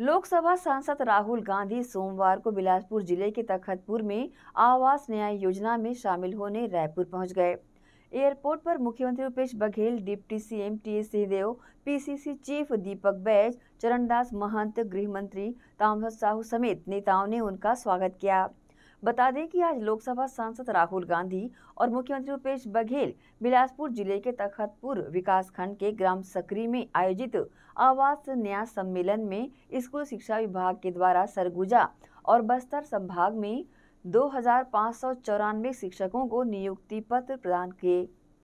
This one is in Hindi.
लोकसभा सांसद राहुल गांधी सोमवार को बिलासपुर जिले के तखतपुर में आवास न्याय योजना में शामिल होने रायपुर पहुंच गए एयरपोर्ट पर मुख्यमंत्री Bhupesh Baghel deputy CM T S Singhdeo PCC chief Deepak Baij Charandas Mahant गृह मंत्री ताम्रध्वज साहू समेत नेताओं ने उनका स्वागत किया बता दें कि आज लोकसभा सांसद राहुल गांधी और मुख्यमंत्री भूपेश बघेल बिलासपुर जिले के तखतपुर विकासखंड के ग्राम सकरी में आयोजित आवास न्यास सम्मेलन में स्कूल शिक्षा विभाग के द्वारा सरगुजा और बस्तर संभाग में दो शिक्षकों को नियुक्ति पत्र प्रदान किए